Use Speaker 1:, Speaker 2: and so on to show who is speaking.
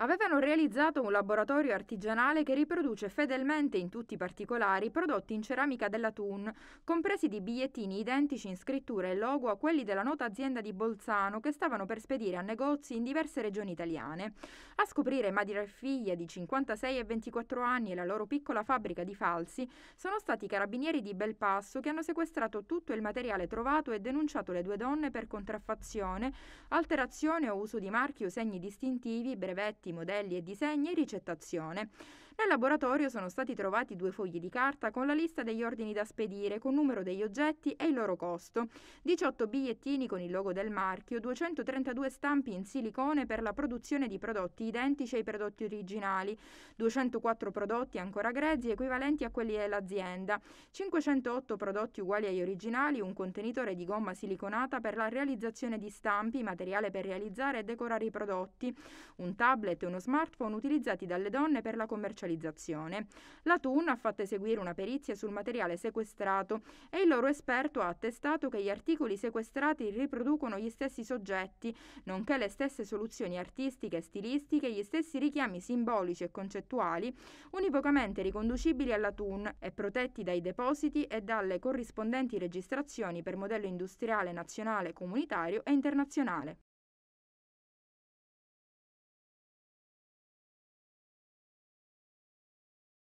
Speaker 1: Avevano realizzato un laboratorio artigianale che riproduce fedelmente in tutti i particolari prodotti in ceramica della Thun, compresi di bigliettini identici in scrittura e logo a quelli della nota azienda di Bolzano che stavano per spedire a negozi in diverse regioni italiane. A scoprire madre e figlia di 56 e 24 anni e la loro piccola fabbrica di falsi sono stati i carabinieri di Belpasso che hanno sequestrato tutto il materiale trovato e denunciato le due donne per contraffazione, alterazione o uso di marchi o segni distintivi, brevetti progetti, modelli e disegni e ricettazione. Nel laboratorio sono stati trovati due fogli di carta con la lista degli ordini da spedire, con numero degli oggetti e il loro costo, 18 bigliettini con il logo del marchio, 232 stampi in silicone per la produzione di prodotti identici ai prodotti originali, 204 prodotti ancora grezzi equivalenti a quelli dell'azienda, 508 prodotti uguali agli originali, un contenitore di gomma siliconata per la realizzazione di stampi, materiale per realizzare e decorare i prodotti, un tablet e uno smartphone utilizzati dalle donne per la commercializzazione commercializzazione. La TUN ha fatto eseguire una perizia sul materiale sequestrato e il loro esperto ha attestato che gli articoli sequestrati riproducono gli stessi soggetti, nonché le stesse soluzioni artistiche e stilistiche, gli stessi richiami simbolici e concettuali, univocamente riconducibili alla TUN e protetti dai depositi e dalle corrispondenti registrazioni per modello industriale nazionale, comunitario e internazionale.